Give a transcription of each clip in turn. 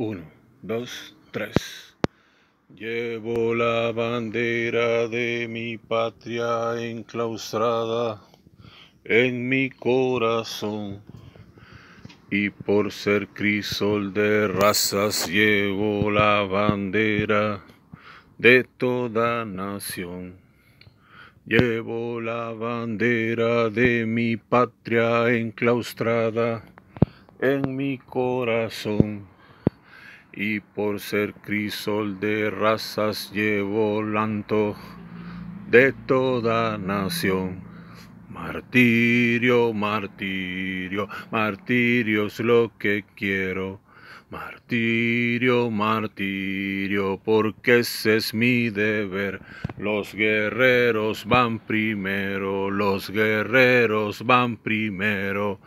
Uno, dos, tres. Llevo la bandera de mi patria enclaustrada en mi corazón. Y por ser crisol de razas llevo la bandera de toda nación. Llevo la bandera de mi patria enclaustrada en mi corazón y por ser crisol de razas llevo lanto de toda nación. Martirio, martirio, martirio es lo que quiero. Martirio, martirio, porque ese es mi deber. Los guerreros van primero, los guerreros van primero.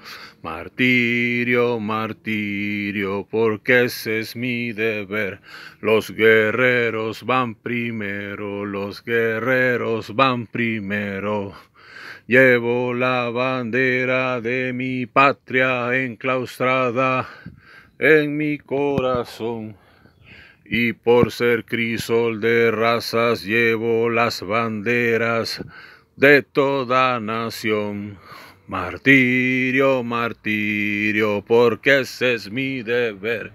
Martirio, martirio, porque ese es mi deber. Los guerreros van primero, los guerreros van primero. Llevo la bandera de mi patria enclaustrada en mi corazón. Y por ser crisol de razas llevo las banderas de toda nación. Martirio, martirio, porque ese es mi deber.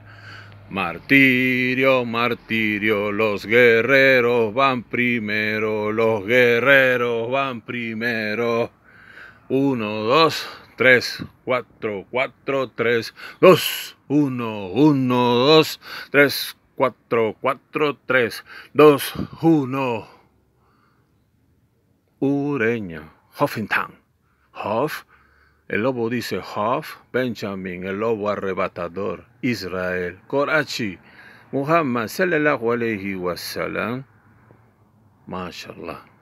Martirio, martirio, los guerreros van primero, los guerreros van primero. Uno, dos, 3, 4, 4, 3, 2, 1, 1, 2, 3, 4, 4, 3, 2, 1. Ureña, Huffington. Hoff el lobo dice Hoff Benjamin, el lobo arrebatador, Israel, Korachi, Muhammad, sallallahu alayhi wa sallam. Mashallah.